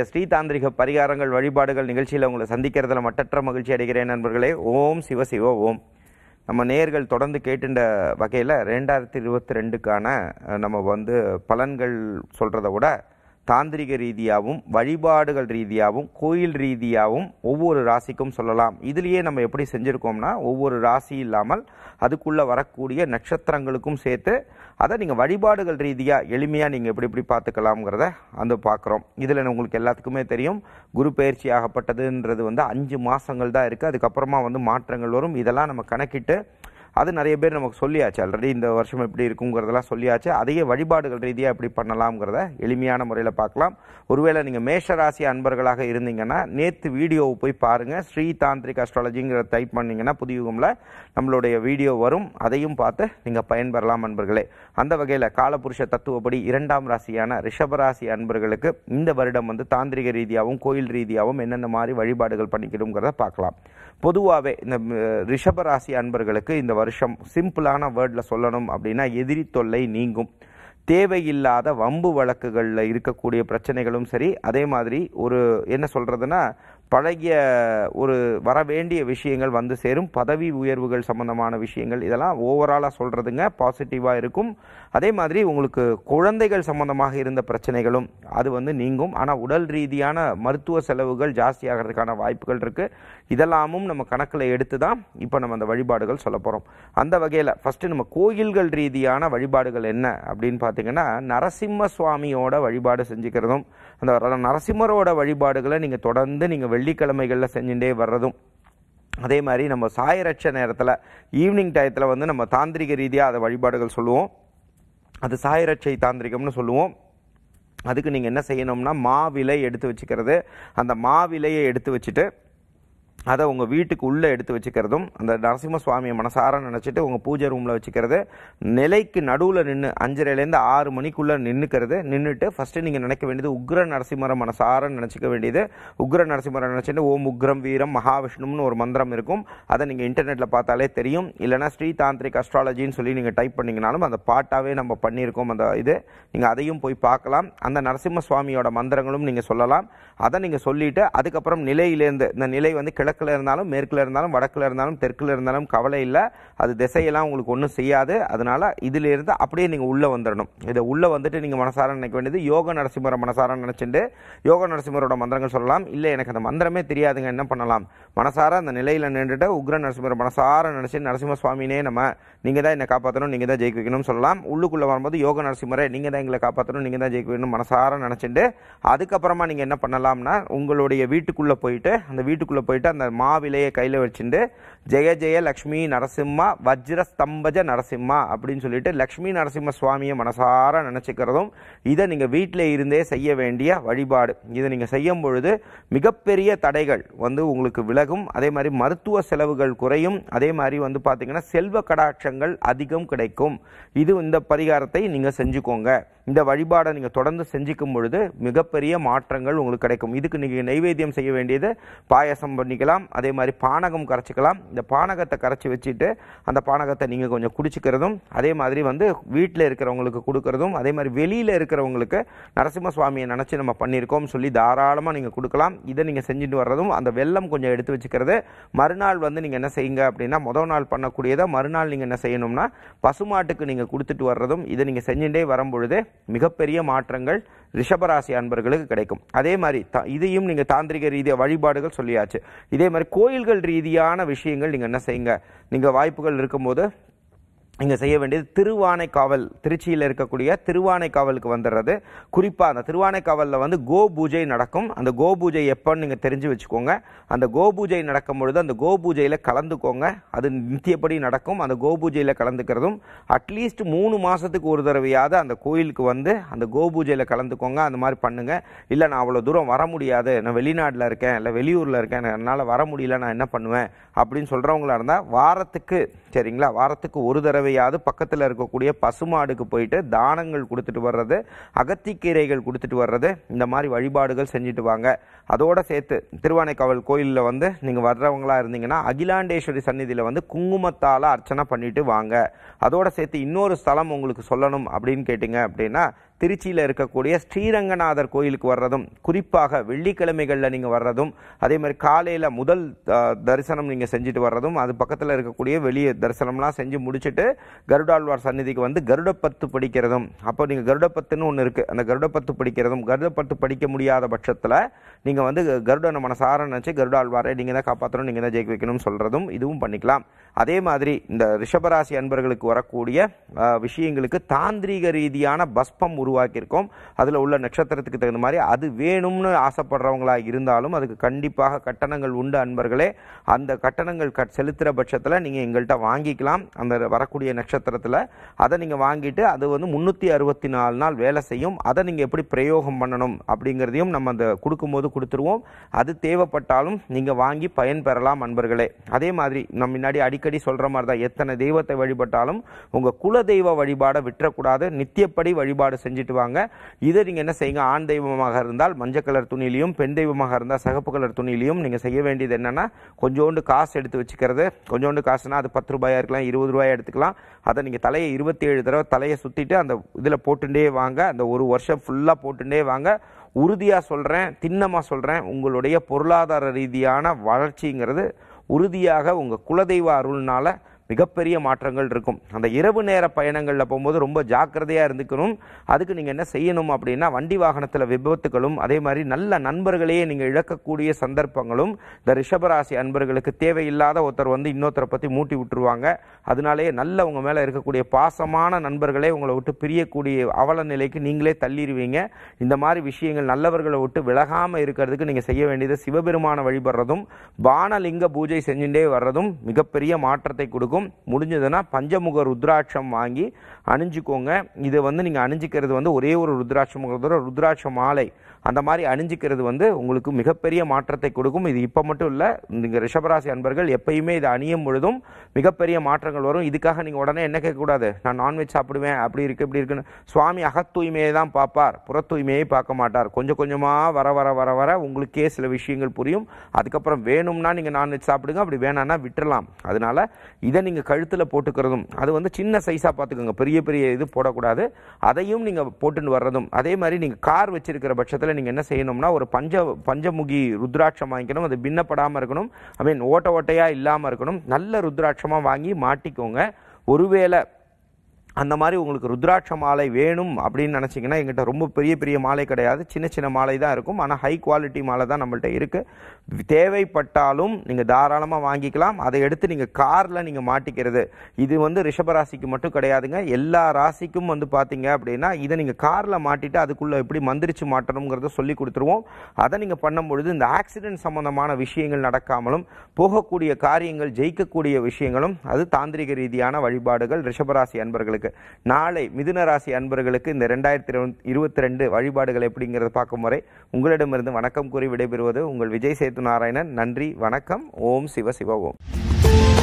நம்முடைய ஸ்ரீதாந்திரிக பரிகாரங்கள் வழிபாடுகள் நிகழ்ச்சியில் உங்களை சந்திக்கிறதுல மட்டற்ற மகிழ்ச்சி அடைகிறேன் நண்பர்களே ஓம் சிவ சிவ ஓம் நம்ம நேர்கள் தொடர்ந்து கேட்டுண்ட வகையில் ரெண்டாயிரத்தி இருபத்தி ரெண்டுக்கான நம்ம வந்து பலன்கள் சொல்கிறத விட தாந்திரிக ரீதியாகவும் வழிபாடுகள் ரீதியாகவும் கோயில் ரீதியாகவும் ஒவ்வொரு ராசிக்கும் சொல்லலாம் இதுலேயே நம்ம எப்படி செஞ்சுருக்கோம்னா ஒவ்வொரு ராசி இல்லாமல் அதுக்குள்ளே வரக்கூடிய நட்சத்திரங்களுக்கும் சேர்த்து அதை நீங்கள் வழிபாடுகள் ரீதியாக எளிமையாக நீங்கள் எப்படி எப்படி பார்த்துக்கலாம்ங்கிறத அந்த பார்க்குறோம் இதில் உங்களுக்கு எல்லாத்துக்குமே தெரியும் குரு பயிற்சி ஆகப்பட்டதுன்றது வந்து அஞ்சு மாதங்கள் தான் இருக்குது அதுக்கப்புறமா வந்து மாற்றங்கள் வரும் இதெல்லாம் நம்ம கணக்கிட்டு அது நிறைய பேர் நமக்கு சொல்லியாச்சு ஆல்ரெடி இந்த வருஷம் எப்படி இருக்குங்கிறதெல்லாம் சொல்லியாச்சு அதையே வழிபாடுகள் ரீதியாக எப்படி பண்ணலாம்ங்கிறத எளிமையான முறையில் பார்க்கலாம் ஒருவேளை நீங்கள் மேஷராசி அன்பர்களாக இருந்தீங்கன்னா நேற்று வீடியோவை போய் பாருங்கள் ஸ்ரீ தாந்திரிக் அஸ்ட்ராலஜிங்கிற டைப் பண்ணிங்கன்னா புதிய யுகமில் நம்மளுடைய வீடியோ வரும் அதையும் பார்த்து நீங்கள் பயன்பெறலாம் அன்பர்களே அந்த வகையில் காலபுருஷ தத்துவப்படி இரண்டாம் ராசியான ரிஷபராசி அன்பர்களுக்கு இந்த வருடம் வந்து தாந்திரிக ரீதியாகவும் கோயில் ரீதியாகவும் என்னென்ன மாதிரி வழிபாடுகள் பண்ணிக்கணுங்கிறத பார்க்கலாம் பொதுவாகவே இந்த ரிஷபராசி அன்பர்களுக்கு இந்த வருஷம் சிம்பிளான வேர்டில் சொல்லணும் அப்படின்னா எதிரி தொல்லை நீங்கும் தேவையில்லாத வம்பு வழக்குகளில் இருக்கக்கூடிய பிரச்சனைகளும் சரி அதே மாதிரி ஒரு என்ன சொல்கிறதுனா பழகிய ஒரு வரவேண்டிய விஷயங்கள் வந்து சேரும் பதவி உயர்வுகள் சம்பந்தமான விஷயங்கள் இதெல்லாம் ஓவராலாக சொல்கிறதுங்க பாசிட்டிவாக இருக்கும் அதே மாதிரி உங்களுக்கு குழந்தைகள் சம்பந்தமாக இருந்த பிரச்சனைகளும் அது வந்து நீங்கும் ஆனால் உடல் ரீதியான மருத்துவ செலவுகள் ஜாஸ்தியாகிறதுக்கான வாய்ப்புகள் இருக்குது இதெல்லாமும் நம்ம கணக்கில் எடுத்து தான் இப்போ நம்ம அந்த வழிபாடுகள் சொல்ல போகிறோம் அந்த வகையில் ஃபஸ்ட்டு நம்ம கோயில்கள் ரீதியான வழிபாடுகள் என்ன அப்படின்னு பார்த்தீங்கன்னா நரசிம்ம சுவாமியோட வழிபாடு செஞ்சுக்கிறதும் அந்த நரசிம்மரோட வழிபாடுகளை நீங்கள் தொடர்ந்து நீங்கள் வெள்ளிக்கிழமைகளில் செஞ்சுட்டே வர்றதும் அதே மாதிரி நம்ம சாயரட்ச நேரத்தில் ஈவினிங் டயத்தில் வந்து நம்ம தாந்திரிக ரீதியாக அதை வழிபாடுகள் சொல்லுவோம் அது சாயரட்சை தாந்திரிகம்னு சொல்லுவோம் அதுக்கு நீங்கள் என்ன செய்யணும்னா மாவிலை எடுத்து வச்சுக்கிறது அந்த மாவிலையை எடுத்து வச்சுட்டு அதை உங்கள் வீட்டுக்கு உள்ளே எடுத்து வச்சுக்கிறதும் அந்த நரசிம்ம சுவாமியை மனசார நினச்சிட்டு உங்கள் பூஜை ரூமில் வச்சுக்கிறது நிலைக்கு நடுவில் நின்று அஞ்சரைலேருந்து ஆறு மணிக்குள்ளே நின்றுக்கிறது நின்றுட்டு ஃபஸ்ட்டு நீங்கள் நினைக்க வேண்டியது உக்ர நரசிம்மரம் மனசார நினச்சிக்க வேண்டியது உக்ர நரசிம்மரம் நினச்சிட்டு ஓம் உக்ரம் வீரம் மகாவிஷ்ணும்னு ஒரு மந்திரம் இருக்கும் அதை நீங்கள் இன்டர்நெட்டில் பார்த்தாலே தெரியும் இல்லைனா ஸ்ரீ தாந்திரிக் அஸ்ட்ராலஜின்னு சொல்லி நீங்கள் டைப் பண்ணிங்கனாலும் அந்த பாட்டாகவே நம்ம பண்ணியிருக்கோம் அந்த இது நீங்கள் அதையும் போய் பார்க்கலாம் அந்த நரசிம்ம சுவாமியோட மந்திரங்களும் நீங்கள் சொல்லலாம் அதை நீங்கள் சொல்லிவிட்டு அதுக்கப்புறம் நிலையிலேருந்து இந்த நிலை வந்து கிழக்கு கிழக்கில் இருந்தாலும் மேற்கில் இருந்தாலும் வடக்கில் இருந்தாலும் தெற்கில் இருந்தாலும் கவலை இல்லை அது திசையெல்லாம் உங்களுக்கு ஒன்றும் செய்யாது அதனால் இதிலிருந்து அப்படியே நீங்கள் உள்ளே வந்துடணும் இதை உள்ளே வந்துட்டு நீங்கள் மனசார நினைக்க வேண்டியது யோக நரசிம்மரை மனசார நினச்சிட்டு யோக நரசிம்மரோட மந்திரங்கள் சொல்லலாம் இல்லை எனக்கு அந்த மந்திரமே தெரியாதுங்க என்ன பண்ணலாம் மனசார அந்த நிலையில் நின்றுட்டு உக்ர நரசிம்மர் மனசார நினச்சி நரசிம்ம சுவாமினே நம்ம நீங்கள் தான் என்னை காப்பாற்றணும் நீங்கள் தான் ஜெயிக்க வைக்கணும்னு சொல்லலாம் உள்ளுக்குள்ளே வரும்போது யோக நரசிம்மரை நீங்கள் தான் எங்களை காப்பாற்றணும் நீங்கள் தான் ஜெயிக்க வைக்கணும் மனசார நினச்சிட்டு அதுக்கப்புறமா நீங்கள் என்ன பண்ணலாம்னா உங்களுடைய வீட்டுக்குள்ளே போயிட்டு அந்த வீட்டுக்குள்ளே போயிட்டு அந்த மாவிலையை கையில் வச்சுட்டு ஜெய ஜெய லக்ஷ்மி நரசிம்மா வஜ்ரஸ்தம்பஜ நரசிம்மா அப்படின்னு சொல்லிட்டு லக்ஷ்மி நரசிம்ம சுவாமியை மனசார நினச்சிக்கிறதும் இதை நீங்கள் வீட்டில் இருந்தே செய்ய வேண்டிய வழிபாடு இதை நீங்கள் செய்யும் பொழுது மிகப்பெரிய தடைகள் வந்து உங்களுக்கு விலகும் அதே மாதிரி மருத்துவ செலவுகள் குறையும் அதே மாதிரி வந்து பார்த்தீங்கன்னா செல்வ கடாட்சங்கள் அதிகம் கிடைக்கும் இது இந்த பரிகாரத்தை நீங்கள் செஞ்சுக்கோங்க இந்த வழிபாடை நீங்கள் தொடர்ந்து செஞ்சுக்கும் பொழுது மிகப்பெரிய மாற்றங்கள் உங்களுக்கு கிடைக்கும் இதுக்கு நீங்கள் நைவேத்தியம் செய்ய வேண்டியது பாயசம் பண்ணிக்கலாம் அதே மாதிரி பானகம் கரைச்சிக்கலாம் இந்த பானகத்தை கரைச்சி வச்சுட்டு அந்த பானகத்தை நீங்கள் கொஞ்சம் குடிச்சிக்கிறதும் அதே மாதிரி வந்து வீட்டில் இருக்கிறவங்களுக்கு கொடுக்கறதும் அதே மாதிரி வெளியில் இருக்கிறவங்களுக்கு நரசிம்ம சுவாமியை நினச்சி நம்ம பண்ணியிருக்கோம் சொல்லி தாராளமாக நீங்கள் கொடுக்கலாம் இதை நீங்கள் செஞ்சுட்டு வர்றதும் அந்த வெள்ளம் கொஞ்சம் எடுத்து வச்சுக்கிறது மறுநாள் வந்து நீங்கள் என்ன செய்யுங்க அப்படின்னா முதல் நாள் பண்ணக்கூடியதை மறுநாள் நீங்கள் என்ன செய்யணும்னா பசுமாட்டுக்கு நீங்கள் கொடுத்துட்டு வர்றதும் இதை நீங்கள் செஞ்சுட்டே வரும்பொழுது மிகப்பெரிய மாற்றங்கள் ரிஷபராசி அன்பர்களுக்கு கிடைக்கும் அதே மாதிரி இதையும் நீங்கள் தாந்திரிக ரீதியாக வழிபாடுகள் சொல்லியாச்சு இதே மாதிரி கோயில்கள் ரீதியான விஷயங்கள் நீங்கள் நீங்கள் என்ன செய்யுங்க நீங்கள் வாய்ப்புகள் இருக்கும்போது இங்கே செய்ய வேண்டியது திருவானைக்காவல் திருச்சியில் இருக்கக்கூடிய திருவானைக்காவலுக்கு வந்துடுறது குறிப்பாக அந்த திருவானைக்காவலில் வந்து கோ பூஜை நடக்கும் அந்த கோ பூஜை எப்போன்னு நீங்கள் தெரிஞ்சு வச்சுக்கோங்க அந்த கோ பூஜை நடக்கும் பொழுது அந்த கோ பூஜையில் கலந்துக்கோங்க அது நித்தியப்படி நடக்கும் அந்த கோ பூஜையில் கலந்துக்கிறதும் அட்லீஸ்ட் மூணு மாதத்துக்கு ஒரு தடவையாவது அந்த கோயிலுக்கு வந்து அந்த கோ பூஜையில் கலந்துக்கோங்க அந்த மாதிரி பண்ணுங்கள் இல்லை நான் அவ்வளோ தூரம் வர முடியாது நான் வெளிநாட்டில் இருக்கேன் இல்லை வெளியூரில் இருக்கேன் என்னால் வர முடியல நான் என்ன பண்ணுவேன் அப்படின்னு சொல்கிறவங்களா இருந்தால் வாரத்துக்கு சரிங்களா வாரத்துக்கு ஒரு தடவை தேவையாவது பக்கத்தில் இருக்கக்கூடிய பசுமாடுக்கு போயிட்டு தானங்கள் கொடுத்துட்டு வர்றது அகத்திக்கீரைகள் கொடுத்துட்டு வர்றது இந்த மாதிரி வழிபாடுகள் செஞ்சுட்டு வாங்க அதோடு சேர்த்து திருவானைக்காவல் கோயிலில் வந்து நீங்கள் வர்றவங்களாக இருந்தீங்கன்னா அகிலாண்டேஸ்வரி சந்நிதியில் வந்து குங்குமத்தால் அர்ச்சனை பண்ணிட்டு வாங்க அதோடு சேர்த்து இன்னொரு ஸ்தலம் உங்களுக்கு சொல்லணும் அப்படின்னு கேட்டிங்க அப்படின்னா திருச்சியில் இருக்கக்கூடிய ஸ்ரீரங்கநாதர் கோயிலுக்கு வர்றதும் குறிப்பாக வெள்ளிக்கிழமைகளில் நீங்கள் வர்றதும் அதே மாதிரி காலையில் முதல் தரிசனம் நீங்கள் செஞ்சுட்டு வர்றதும் அது பக்கத்தில் இருக்கக்கூடிய வெளியே தரிசனம்லாம் செஞ்சு முடிச்சுட்டு கருடாழ்வார் சந்நிதிக்கு வந்து கருடப்பத்து படிக்கிறதும் அப்போ நீங்கள் கருடப்பத்துன்னு ஒன்று இருக்குது அந்த கருடப்பத்து படிக்கிறதும் கருடப்பத்து படிக்க முடியாத பட்சத்தில் நீங்கள் வந்து கருடனை மனசார நினச்சி கருடாழ்வாரை நீங்கள் தான் காப்பாற்றணும் நீங்கள் தான் ஜெயிக்க வைக்கணும்னு சொல்கிறதும் இதுவும் பண்ணிக்கலாம் அதே மாதிரி இந்த ரிஷபராசி அன்பர்களுக்கு வரக்கூடிய விஷயங்களுக்கு தாந்திரீக ரீதியான பஸ்பம் உரு உருவாக்கியிருக்கோம் அதில் உள்ள நட்சத்திரத்துக்கு தகுந்த மாதிரி அது வேணும்னு ஆசைப்படுறவங்களா இருந்தாலும் அதுக்கு கண்டிப்பாக கட்டணங்கள் உண்டு அன்பர்களே அந்த கட்டணங்கள் கட் செலுத்துகிற பட்சத்தில் நீங்கள் எங்கள்கிட்ட வாங்கிக்கலாம் அந்த வரக்கூடிய நட்சத்திரத்தில் அதை நீங்கள் வாங்கிட்டு அது வந்து முந்நூற்றி அறுபத்தி நாலு நாள் வேலை செய்யும் அதை நீங்கள் எப்படி பிரயோகம் பண்ணணும் அப்படிங்கிறதையும் நம்ம அந்த கொடுக்கும்போது கொடுத்துருவோம் அது தேவைப்பட்டாலும் நீங்கள் வாங்கி பயன் பெறலாம் அன்பர்களே அதே மாதிரி நம்ம முன்னாடி அடிக்கடி சொல்கிற மாதிரி தான் எத்தனை தெய்வத்தை வழிபட்டாலும் உங்கள் குல தெய்வ வழிபாடை விட்டுறக்கூடாது நித்தியப்படி வழிபாடு செஞ்சு செஞ்சுட்டு வாங்க இதை நீங்கள் என்ன செய்யுங்க ஆண் தெய்வமாக இருந்தால் மஞ்சள் கலர் துணிலையும் பெண் தெய்வமாக இருந்தால் சகப்பு கலர் துணிலையும் நீங்கள் செய்ய வேண்டியது என்னென்னா கொஞ்சோண்டு காசு எடுத்து வச்சுக்கிறது கொஞ்சோண்டு காசுனால் அது பத்து ரூபாயாக இருக்கலாம் இருபது ரூபாய் எடுத்துக்கலாம் அதை நீங்கள் தலையை இருபத்தி ஏழு தடவை தலையை சுற்றிட்டு அந்த இதில் போட்டுட்டே வாங்க அந்த ஒரு வருஷம் ஃபுல்லாக போட்டுட்டே வாங்க உறுதியாக சொல்கிறேன் திண்ணமாக சொல்கிறேன் உங்களுடைய பொருளாதார ரீதியான வளர்ச்சிங்கிறது உறுதியாக உங்கள் குலதெய்வ அருள்னால் மிகப்பெரிய மாற்றங்கள் இருக்கும் அந்த இரவு நேர பயணங்களில் போகும்போது ரொம்ப ஜாக்கிரதையாக இருந்துக்கணும் அதுக்கு நீங்கள் என்ன செய்யணும் அப்படின்னா வண்டி வாகனத்தில் விபத்துகளும் அதே மாதிரி நல்ல நண்பர்களையே நீங்கள் இழக்கக்கூடிய சந்தர்ப்பங்களும் இந்த ரிஷபராசி அன்பர்களுக்கு தேவையில்லாத ஒருத்தர் வந்து இன்னொருத்தரை பற்றி மூட்டி விட்டுருவாங்க அதனாலேயே நல்ல உங்கள் மேலே இருக்கக்கூடிய பாசமான நண்பர்களே உங்களை விட்டு பிரியக்கூடிய அவல நிலைக்கு நீங்களே தள்ளிடுவீங்க இந்த மாதிரி விஷயங்கள் நல்லவர்களை விட்டு விலகாமல் இருக்கிறதுக்கு நீங்கள் செய்ய வேண்டியது சிவபெருமான வழிபடுறதும் பானலிங்க பூஜை செஞ்சுட்டே வர்றதும் மிகப்பெரிய மாற்றத்தை கொடுக்கும் இருக்கும் முடிஞ்சதுன்னா பஞ்சமுக ருத்ராட்சம் வாங்கி அணிஞ்சிக்கோங்க இதை வந்து நீங்கள் அணிஞ்சிக்கிறது வந்து ஒரே ஒரு ருத்ராட்சம் ருத்ராட்ச மாலை அந்த மாதிரி அணிஞ்சிக்கிறது வந்து உங்களுக்கு மிகப்பெரிய மாற்றத்தை கொடுக்கும் இது இப்போ மட்டும் இல்லை நீங்கள் ரிஷபராசி அன்பர்கள் எப்பயுமே இதை அணியும் பொழுதும் மிகப்பெரிய மாற்றங்கள் வரும் இதுக்காக நீங்கள் உடனே என்ன கேட்கக்கூடாது நான் நான்வெஜ் சாப்பிடுவேன் அப்படி இருக்குது இப்படி இருக்குன்னு சுவாமி தூய்மையை தான் பார்ப்பார் புற தூய்மையை பார்க்க மாட்டார் கொஞ்சம் கொஞ்சமாக வர வர வர வர உங்களுக்கே சில விஷயங்கள் புரியும் அதுக்கப்புறம் வேணும்னா நீங்கள் நான்வெஜ் சாப்பிடுங்க அப்படி வேணான்னா விட்டுடலாம் அதனால் இதை நீங்கள் கழுத்தில் போட்டுக்கிறதும் அது வந்து சின்ன சைஸாக பார்த்துக்கோங்க பெரிய பெரிய இது போடக்கூடாது அதையும் நீங்கள் போட்டுன்னு வர்றதும் அதே மாதிரி நீங்கள் கார் வச்சிருக்கிற பட்சத்தில் நேரத்தில் நீங்கள் என்ன செய்யணும்னா ஒரு பஞ்ச பஞ்சமுகி ருத்ராட்சம் வாங்கிக்கணும் அது பின்னப்படாமல் இருக்கணும் ஐ மீன் ஓட்ட ஓட்டையாக இல்லாமல் இருக்கணும் நல்ல ருத்ராட்சமாக வாங்கி மாட்டிக்கோங்க ஒருவேளை அந்த மாதிரி உங்களுக்கு ருத்ராட்ச மாலை வேணும் அப்படின்னு நினச்சிங்கன்னா எங்கிட்ட ரொம்ப பெரிய பெரிய மாலை கிடையாது சின்ன சின்ன மாலை தான் இருக்கும் ஆனால் ஹை குவாலிட்டி மாலை தான் நம்மள்ட்ட இருக்குது தேவைப்பட்டாலும் நீங்கள் தாராளமாக வாங்கிக்கலாம் அதை எடுத்து நீங்கள் காரில் நீங்கள் மாட்டிக்கிறது இது வந்து ரிஷபராசிக்கு மட்டும் கிடையாதுங்க எல்லா ராசிக்கும் வந்து பார்த்தீங்க அப்படின்னா இதை நீங்கள் காரில் மாட்டிட்டு அதுக்குள்ளே எப்படி மந்திரிச்சு மாட்டணுங்கிறத சொல்லி கொடுத்துருவோம் அதை நீங்கள் பண்ணும்பொழுது இந்த ஆக்சிடென்ட் சம்மந்தமான விஷயங்கள் நடக்காமலும் போகக்கூடிய காரியங்கள் ஜெயிக்கக்கூடிய விஷயங்களும் அது தாந்திரிக ரீதியான வழிபாடுகள் ரிஷபராசி அன்பர்களுக்கு அன்பர்களுக்கு நாளை மிதுன ராசி அன்பர்களுக்கு இந்த ரெண்டாயிரத்தி இருபத்தி ரெண்டு வழிபாடுகள் எப்படிங்கிறத பார்க்கும் வரை உங்களிடமிருந்து வணக்கம் கூறி விடைபெறுவது உங்கள் விஜய் சேத்து நாராயணன் நன்றி வணக்கம் ஓம் சிவ சிவ ஓம்